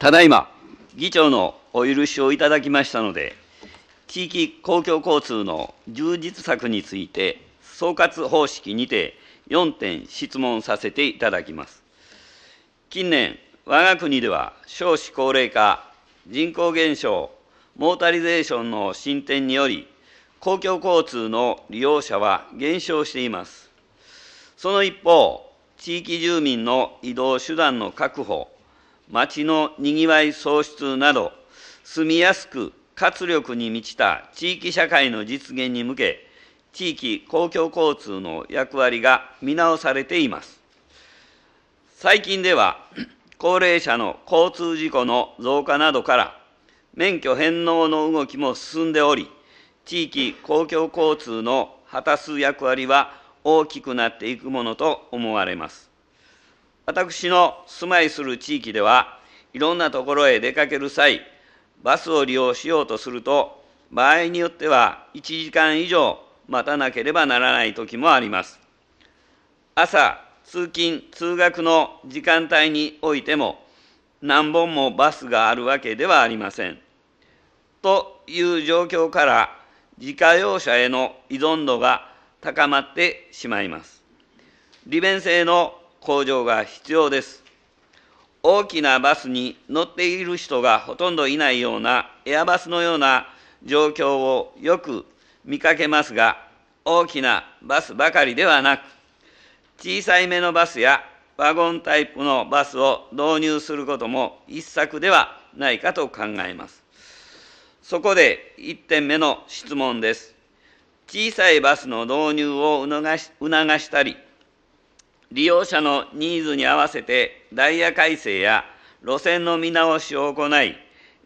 ただいま、議長のお許しをいただきましたので、地域公共交通の充実策について、総括方式にて4点質問させていただきます。近年、我が国では少子高齢化、人口減少、モータリゼーションの進展により、公共交通の利用者は減少しています。その一方、地域住民の移動手段の確保、町のにぎわい創出など、住みやすく活力に満ちた地域社会の実現に向け、地域公共交通の役割が見直されています。最近では、高齢者の交通事故の増加などから、免許返納の動きも進んでおり、地域公共交通の果たす役割は大きくなっていくものと思われます。私の住まいする地域ではいろんなところへ出かける際バスを利用しようとすると場合によっては1時間以上待たなければならない時もあります朝通勤通学の時間帯においても何本もバスがあるわけではありませんという状況から自家用車への依存度が高まってしまいます利便性の工場が必要です。大きなバスに乗っている人がほとんどいないようなエアバスのような状況をよく見かけますが、大きなバスばかりではなく、小さい目のバスやワゴンタイプのバスを導入することも一策ではないかと考えます。そこで1点目の質問です。小さいバスの導入を促したり、利用者のニーズに合わせてダイヤ改正や路線の見直しを行い、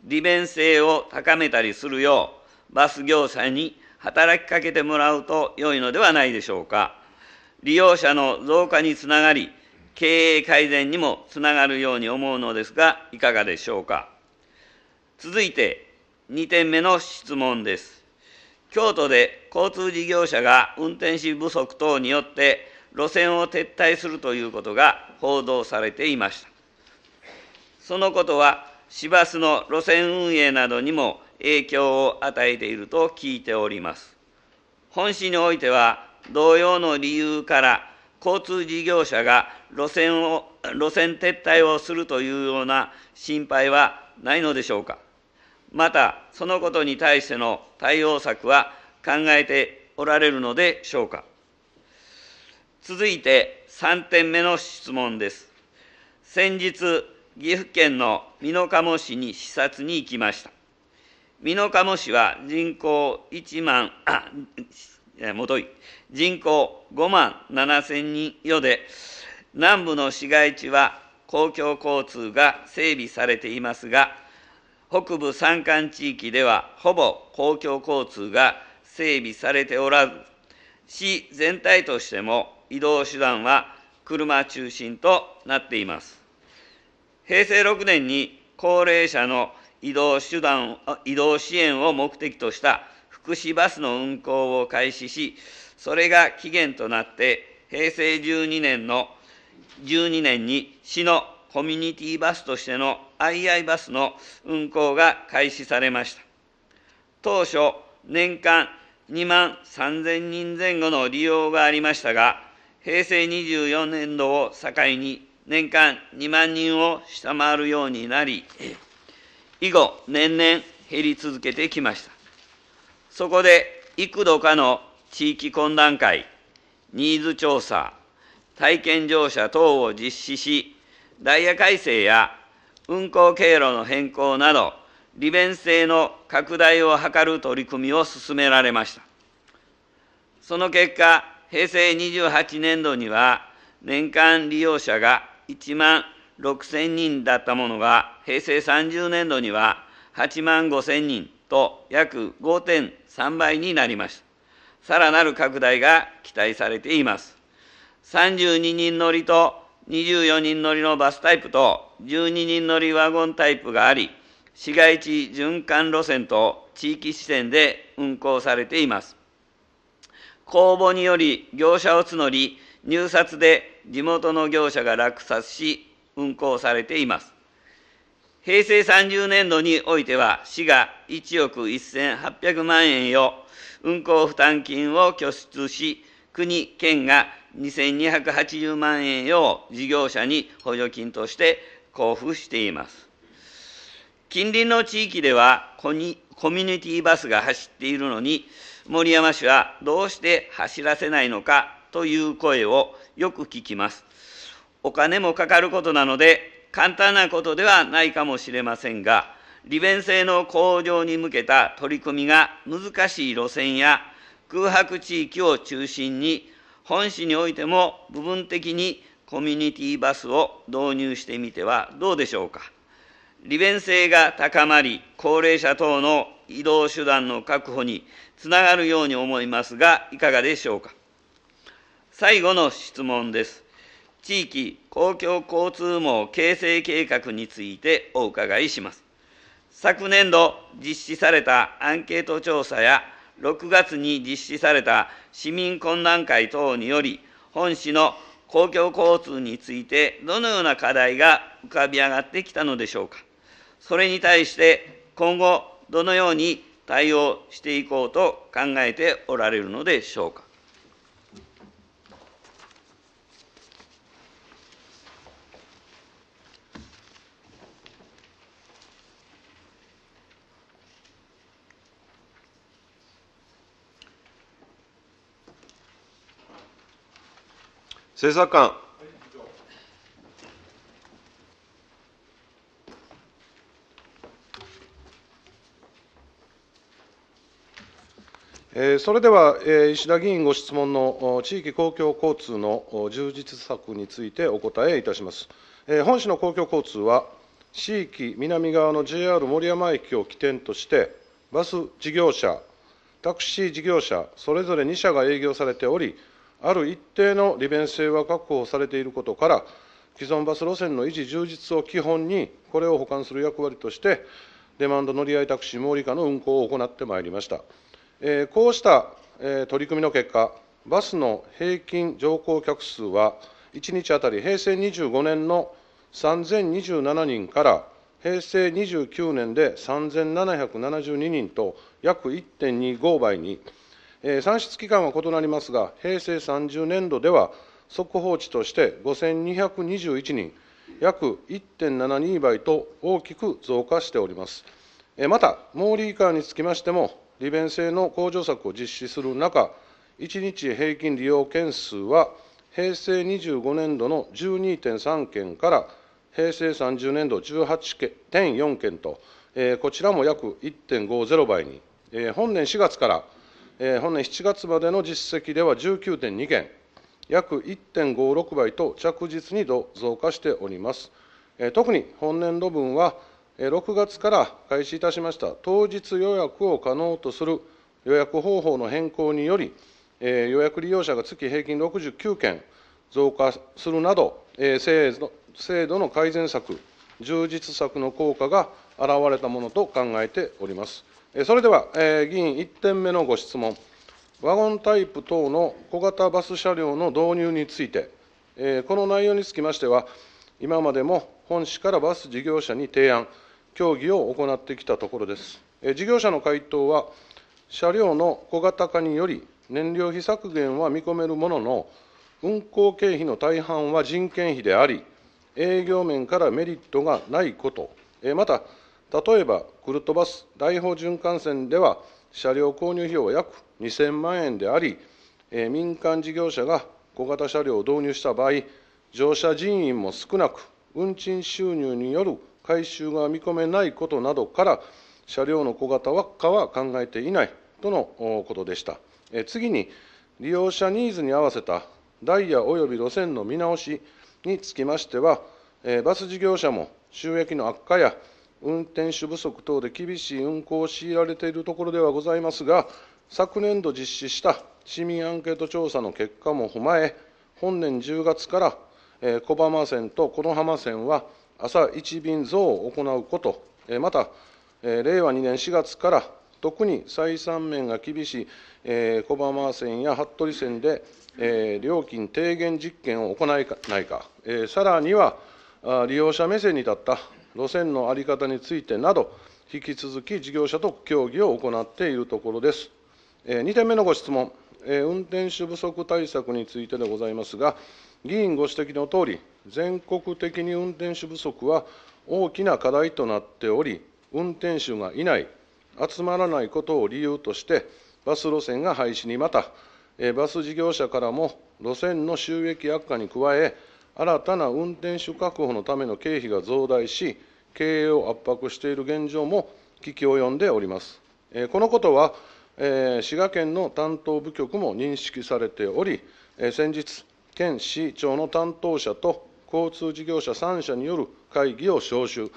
利便性を高めたりするよう、バス業者に働きかけてもらうと良いのではないでしょうか。利用者の増加につながり、経営改善にもつながるように思うのですが、いかがでしょうか。続いて、2点目の質問です。京都で交通事業者が運転士不足等によって路線を撤退するということが報道されていました。そのことは、市バスの路線運営などにも影響を与えていると聞いております。本市においては、同様の理由から、交通事業者が路線を路線撤退をするというような心配はないのでしょうか。また、そのことに対しての対応策は考えておられるのでしょうか。続いて3点目の質問です。先日、岐阜県の美濃加茂市に視察に行きました。美濃加茂市は人口1万、あ、もとい、人口5万7千人余で、南部の市街地は公共交通が整備されていますが、北部山間地域ではほぼ公共交通が整備されておらず、市全体としても移動手段は車中心となっています。平成6年に高齢者の移動手段、移動支援を目的とした福祉バスの運行を開始し、それが期限となって、平成12年の12年に市のコミュニティバスとしての II バスの運行が開始されました。当初、年間2万3000人前後の利用がありましたが、平成24年度を境に年間2万人を下回るようになり、以後年々減り続けてきました。そこで幾度かの地域懇談会、ニーズ調査、体験乗車等を実施し、ダイヤ改正や運行経路の変更など、利便性の拡大を図る取り組みを進められました。その結果、平成28年度には年間利用者が1万6000人だったものが平成30年度には8万5000人と約5.3倍になりましたさらなる拡大が期待されています32人乗りと24人乗りのバスタイプと12人乗りワゴンタイプがあり市街地循環路線と地域支線で運行されています公募により業者を募り入札で地元の業者が落札し運行されています平成30年度においては市が1億1800万円を運行負担金を拠出し国県が2280万円を事業者に補助金として交付しています近隣の地域ではコミュニティバスが走っているのに森山氏はどうして走らせないのかという声をよく聞きます。お金もかかることなので、簡単なことではないかもしれませんが、利便性の向上に向けた取り組みが難しい路線や空白地域を中心に、本市においても部分的にコミュニティバスを導入してみてはどうでしょうか。利便性が高まり、高齢者等の移動手段の確保につながるように思いますが、いかがでしょうか。最後の質問です。地域公共交通網形成計画についてお伺いします。昨年度実施されたアンケート調査や、6月に実施された市民懇談会等により、本市の公共交通についてどのような課題が浮かび上がってきたのでしょうか。それに対して今後どのように対応していこうと考えておられるのでしょうか。政策官それでは、石田議員ご質問の地域公共交通の充実策についてお答えいたします。本市の公共交通は、地域南側の JR 守山駅を起点として、バス事業者、タクシー事業者、それぞれ2社が営業されており、ある一定の利便性は確保されていることから、既存バス路線の維持・充実を基本に、これを補完する役割として、デマンド乗合タクシー毛利カの運行を行ってまいりました。えこうした、え取り組みの結果、バスの平均乗降客数は、1日当たり平成25年の3027人から、平成29年で3772人と、約1.25倍に、えー、算出期間は異なりますが、平成30年度では、速報値として5221人、約1.72倍と大きく増加しております。また、モーリーカーにつきましても、利便性の向上策を実施する中、1日平均利用件数は、平成25年度の12.3件から平成30年度18.4件と、えー、こちらも約1.50倍に、えー、本年4月から、えー、本年7月までの実績では19.2件、約1.56倍と着実に増加しております。特に本年度分は6月から開始いたしました当日予約を可能とする予約方法の変更により、予約利用者が月平均69件増加するなど、制度の改善策、充実策の効果が現れたものと考えております。それでは、議員1点目のご質問、ワゴンタイプ等の小型バス車両の導入について、この内容につきましては、今までも本市からバス事業者に提案、協議を行ってきたところです。事業者の回答は、車両の小型化により、燃料費削減は見込めるものの、運行経費の大半は人件費であり、営業面からメリットがないこと、また、例えばクルトバス大豊循環線では、車両購入費用は約2000万円であり、民間事業者が小型車両を導入した場合、乗車人員も少なく、運賃収入による回収が見込めないことなどから、車両の小型化は考えていないとのことでした。次に、利用者ニーズに合わせたダイヤ及び路線の見直しにつきましては、バス事業者も収益の悪化や運転手不足等で厳しい運行を強いられているところではございますが、昨年度実施した市民アンケート調査の結果も踏まえ、本年10月から小浜線と此浜線は朝1便増を行うこと、また、令和2年4月から特に採算面が厳しい小浜線や服部線で料金低減実験を行えないか、さらには利用者目線に立った路線の在り方についてなど、引き続き事業者と協議を行っているところです。2点目のご質問、運転手不足対策についてでございますが、議員ご指摘のとおり、全国的に運転手不足は大きな課題となっており、運転手がいない、集まらないことを理由として、バス路線が廃止にまた、バス事業者からも路線の収益悪化に加え、新たな運転手確保のための経費が増大し、経営を圧迫している現状も危機を呼んでおります。このことは、滋賀県の担当部局も認識されており、先日、県市長の担当者と交通事業者3社による会議を招集、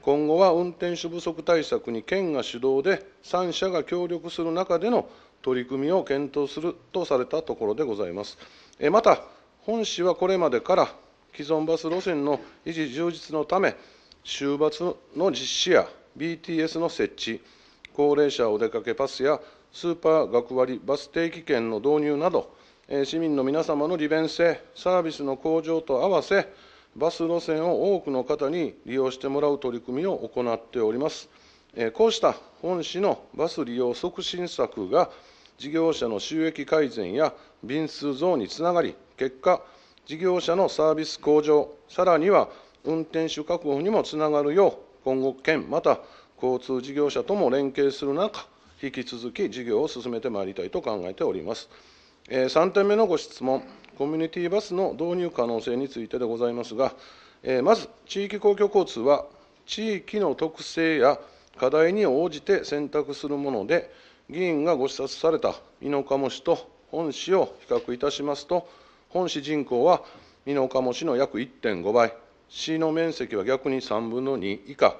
今後は運転手不足対策に県が主導で、3社が協力する中での取り組みを検討するとされたところでございます。えまた、本市はこれまでから既存バス路線の維持充実のため、終バの実施や BTS の設置、高齢者お出かけパスやスーパー学割バス定期券の導入など、市民の皆様の利便性、サービスの向上と合わせ、バス路線を多くの方に利用してもらう取り組みを行っております。こうした本市のバス利用促進策が、事業者の収益改善や便数増につながり、結果、事業者のサービス向上、さらには運転手確保にもつながるよう、今後、県、また交通事業者とも連携する中、引き続き事業を進めてまいりたいと考えております。3点目のご質問、コミュニティバスの導入可能性についてでございますが、まず地域公共交通は、地域の特性や課題に応じて選択するもので、議員がご視察された美濃加茂市と本市を比較いたしますと、本市人口は美濃加茂市の約1.5倍、市の面積は逆に3分の2以下、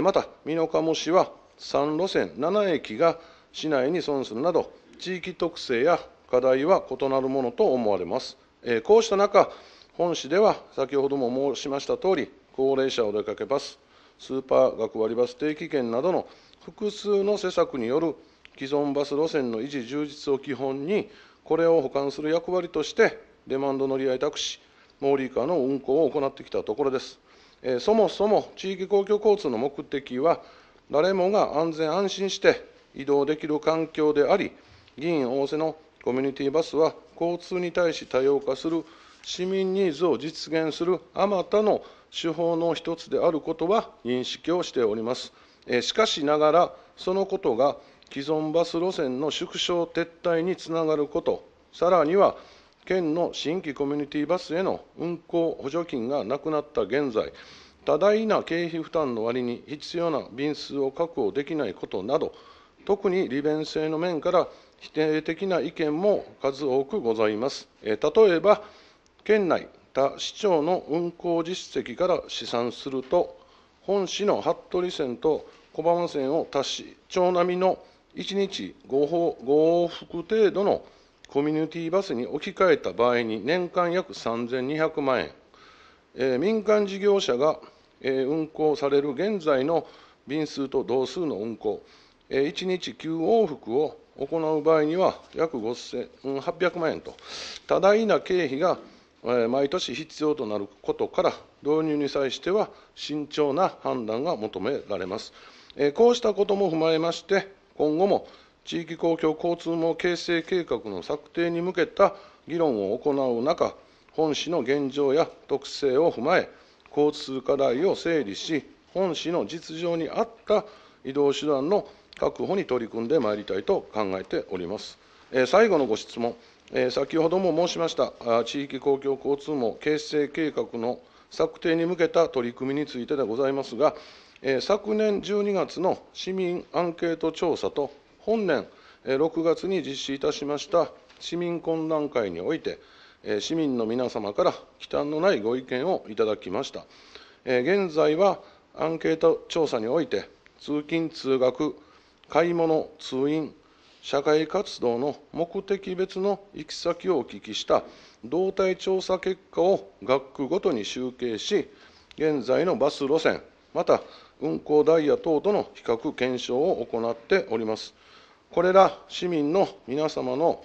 また美濃加茂市は3路線7駅が市内に損するなど、地域特性や課題は異なるものと思われます。えこうした中、本市では先ほども申しましたとおり、高齢者お出かけバス、スーパー学割バス定期券などの複数の施策による既存バス路線の維持・充実を基本に、これを補完する役割として、デマンド乗り合いタクシー、モーリーカーの運行を行ってきたところです。えそもそも地域公共交通の目的は、誰もが安全安心して移動できる環境であり、議員仰せのコミュニティバスは交通に対し多様化する市民ニーズを実現するあまたの手法の一つであることは認識をしております。しかしながら、そのことが既存バス路線の縮小撤退につながること、さらには県の新規コミュニティバスへの運行補助金がなくなった現在、多大な経費負担の割に必要な便数を確保できないことなど、特に利便性の面から否定的な意見も数多くございます。例えば、県内他市町の運行実績から試算すると、本市の服部線と小浜線を足し、町並みの1日 5, 往復程度のコミュニティバスに置き換えた場合に年間約3200万円、えー、民間事業者が、えー、運行される現在の便数と同数の運行、えー、1日9往復を行う場合には、約800万円と、多大な経費が毎年必要となることから、導入に際しては慎重な判断が求められます。こうしたことも踏まえまして、今後も地域公共交通網形成計画の策定に向けた議論を行う中、本市の現状や特性を踏まえ、交通課題を整理し、本市の実情に合った移動手段の確保に取り組んでまいりたいと考えております。最後のご質問、先ほども申しました地域公共交通網形成計画の策定に向けた取り組みについてでございますが、昨年12月の市民アンケート調査と本年6月に実施いたしました市民懇談会において、市民の皆様から忌憚のないご意見をいただきました。現在はアンケート調査において、通勤・通学、買い物、通院、社会活動の目的別の行き先をお聞きした動態調査結果を学区ごとに集計し、現在のバス路線、また運行ダイヤ等との比較検証を行っております。これら市民の皆様の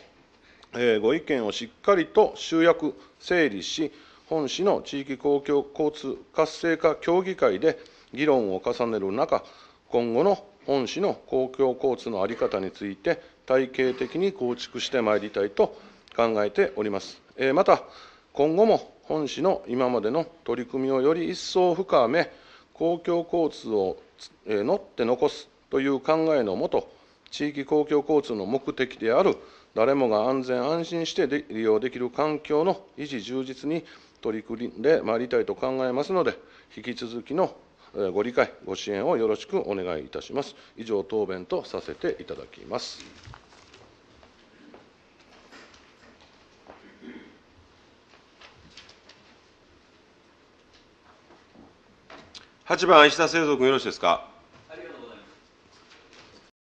ご意見をしっかりと集約、整理し、本市の地域公共交通活性化協議会で議論を重ねる中、今後の本市の公共交通の在り方について、体系的に構築してまいりたいと考えております。えまた、今後も本市の今までの取り組みをより一層深め、公共交通を、え乗って残すという考えのもと、地域公共交通の目的である誰もが安全安心して利用できる環境の維持充実に取り組んでまいりたいと考えますので、引き続きのご理解、ご支援をよろしくお願いいたします。以上、答弁とさせていただきます。8番、石田清三君、よろしいですか。